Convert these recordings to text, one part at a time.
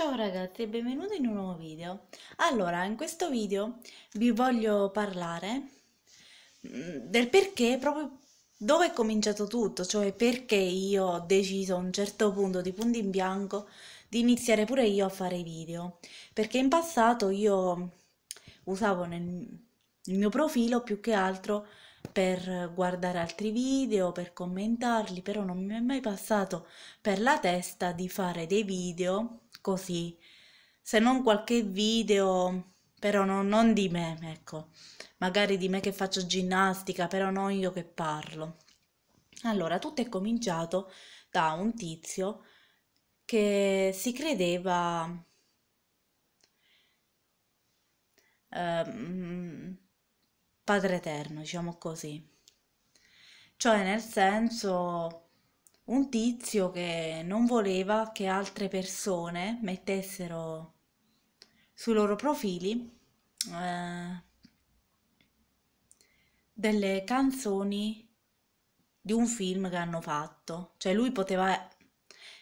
Ciao ragazzi e benvenuti in un nuovo video. Allora, in questo video vi voglio parlare mm, del perché, proprio dove è cominciato tutto, cioè perché io ho deciso a un certo punto di punto in bianco di iniziare pure io a fare video. Perché in passato io usavo nel, il mio profilo più che altro per guardare altri video, per commentarli, però non mi è mai passato per la testa di fare dei video così, se non qualche video, però no, non di me, ecco, magari di me che faccio ginnastica, però non io che parlo. Allora, tutto è cominciato da un tizio che si credeva... Um, Padre Eterno, diciamo così. Cioè nel senso un tizio che non voleva che altre persone mettessero sui loro profili eh, delle canzoni di un film che hanno fatto, cioè lui poteva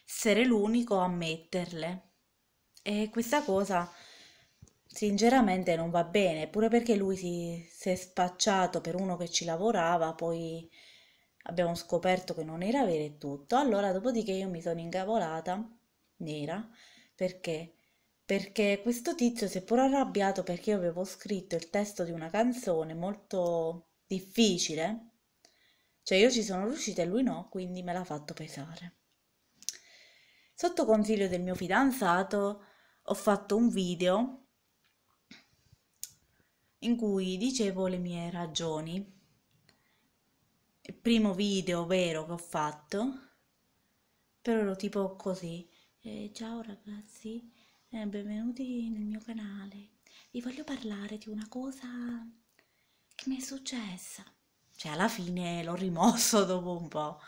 essere l'unico a metterle. E questa cosa sinceramente non va bene, pure perché lui si, si è spacciato per uno che ci lavorava, poi abbiamo scoperto che non era vero e tutto. Allora, dopodiché io mi sono ingavolata, nera perché perché questo tizio si è pure arrabbiato perché io avevo scritto il testo di una canzone molto difficile. Cioè io ci sono riuscita e lui no, quindi me l'ha fatto pesare. Sotto consiglio del mio fidanzato ho fatto un video in cui dicevo le mie ragioni. Il primo video vero che ho fatto, però tipo così. Eh, ciao ragazzi, eh, benvenuti nel mio canale. Vi voglio parlare di una cosa che mi è successa. Cioè alla fine l'ho rimosso dopo un po'.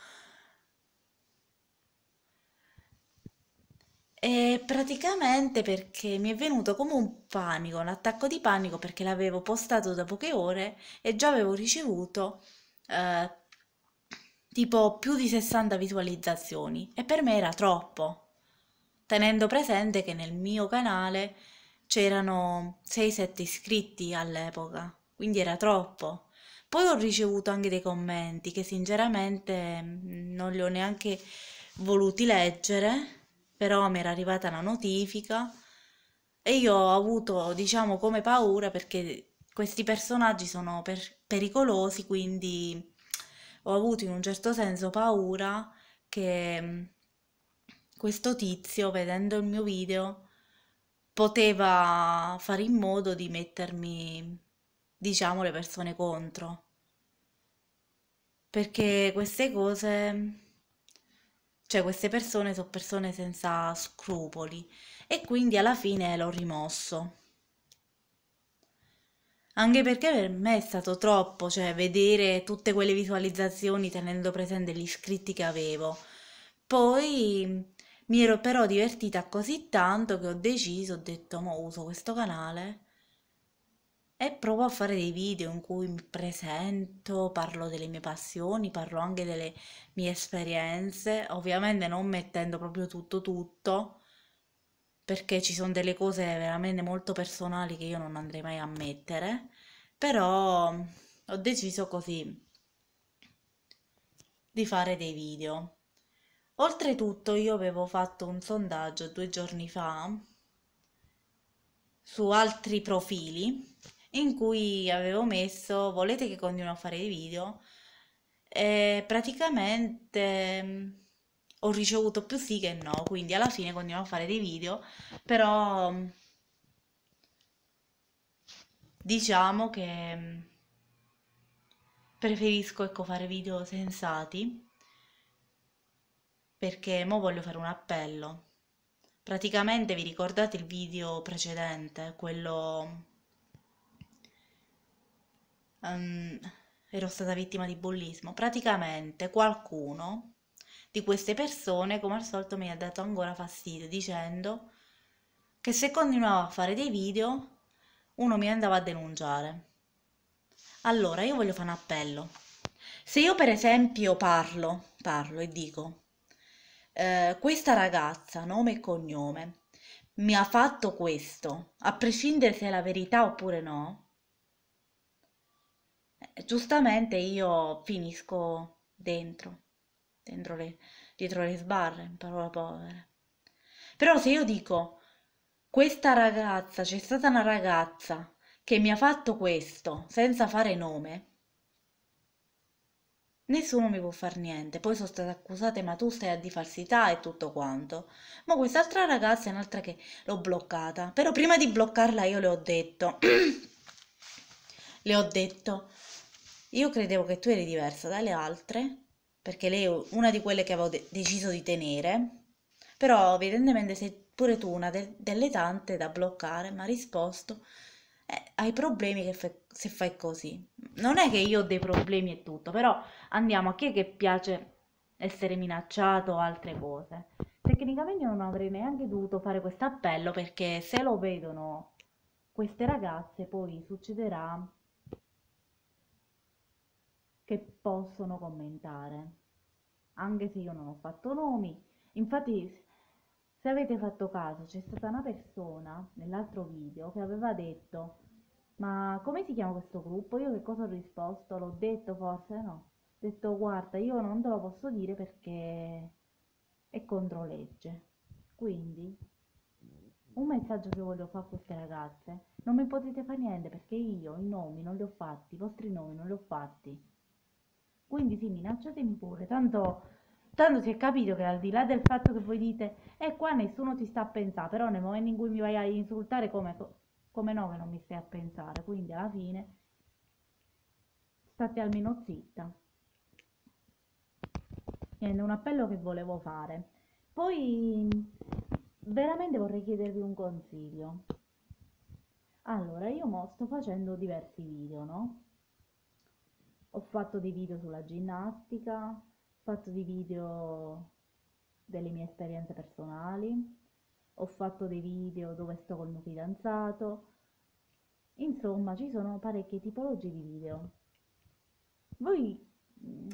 E eh, praticamente perché mi è venuto come un panico, un attacco di panico perché l'avevo postato da poche ore e già avevo ricevuto eh, tipo più di 60 visualizzazioni e per me era troppo, tenendo presente che nel mio canale c'erano 6-7 iscritti all'epoca, quindi era troppo. Poi ho ricevuto anche dei commenti che sinceramente mm, non li ho neanche voluti leggere però mi era arrivata la notifica e io ho avuto, diciamo, come paura perché questi personaggi sono per pericolosi, quindi ho avuto in un certo senso paura che mm, questo tizio, vedendo il mio video, poteva fare in modo di mettermi, diciamo, le persone contro. Perché queste cose cioè queste persone sono persone senza scrupoli e quindi alla fine l'ho rimosso. Anche perché per me è stato troppo, cioè vedere tutte quelle visualizzazioni tenendo presente gli iscritti che avevo. Poi mi ero però divertita così tanto che ho deciso, ho detto, ma uso questo canale e provo a fare dei video in cui mi presento, parlo delle mie passioni, parlo anche delle mie esperienze, ovviamente non mettendo proprio tutto tutto, perché ci sono delle cose veramente molto personali che io non andrei mai a mettere, però ho deciso così di fare dei video. Oltretutto io avevo fatto un sondaggio due giorni fa su altri profili in cui avevo messo volete che continuo a fare i video e praticamente mm, ho ricevuto più sì che no, quindi alla fine continuo a fare dei video, però mm, diciamo che mm, preferisco ecco, fare video sensati perché mo voglio fare un appello. Praticamente vi ricordate il video precedente, quello um, ero stata vittima di bullismo. Praticamente qualcuno di queste persone, come al solito, mi ha dato ancora fastidio dicendo che se continuavo a fare dei video uno mi andava a denunciare. Allora, io voglio fare un appello. Se io per esempio parlo, parlo e dico, eh, questa ragazza, nome e cognome, mi ha fatto questo, a prescindere se è la verità oppure no, giustamente io finisco dentro, dentro le, dietro le sbarre, in parola povera. Però se io dico, questa ragazza, c'è stata una ragazza che mi ha fatto questo senza fare nome, nessuno mi può far niente. Poi sono state accusate, ma tu stai a di falsità e tutto quanto. Ma quest'altra ragazza è un'altra che l'ho bloccata. Però prima di bloccarla io le ho detto, le ho detto, io credevo che tu eri diversa dalle altre, perché lei è una di quelle che avevo de- deciso di tenere, però evidentemente sei pure tu una de- delle tante da bloccare, mi ha risposto, eh, hai problemi che fe- se fai così. Non è che io ho dei problemi e tutto, però andiamo a chi è che piace essere minacciato o altre cose. Tecnicamente non avrei neanche dovuto fare questo appello perché se lo vedono queste ragazze poi succederà che possono commentare, anche se io non ho fatto nomi. Infatti, se avete fatto caso, c'è stata una persona nell'altro video che aveva detto ma come si chiama questo gruppo? Io che cosa ho risposto? L'ho detto forse? No. Ho detto guarda, io non te lo posso dire perché è contro legge. Quindi un messaggio che voglio fare a queste ragazze, non mi potete fare niente perché io i nomi non li ho fatti, i vostri nomi non li ho fatti. Quindi sì, minacciatemi pure, tanto, tanto si è capito che al di là del fatto che voi dite e eh, qua nessuno ti sta a pensare, però nel momento in cui mi vai a insultare come, come no che non mi stai a pensare, quindi alla fine state almeno zitta. Niente, un appello che volevo fare. Poi veramente vorrei chiedervi un consiglio. Allora, io mo sto facendo diversi video, no? ho fatto dei video sulla ginnastica, ho fatto dei video delle mie esperienze personali, ho fatto dei video dove sto col mio fidanzato, insomma ci sono parecchie tipologie di video. Voi mm,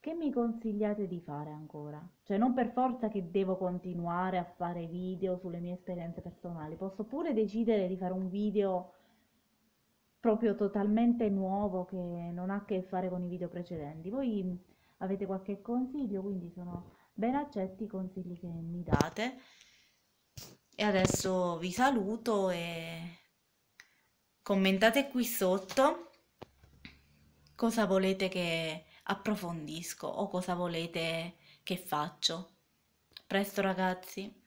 che mi consigliate di fare ancora? Cioè non per forza che devo continuare a fare video sulle mie esperienze personali, posso pure decidere di fare un video proprio totalmente nuovo che non ha a che fare con i video precedenti. Voi avete qualche consiglio, quindi sono ben accetti i consigli che mi date. E adesso vi saluto e commentate qui sotto cosa volete che approfondisco o cosa volete che faccio. Presto ragazzi!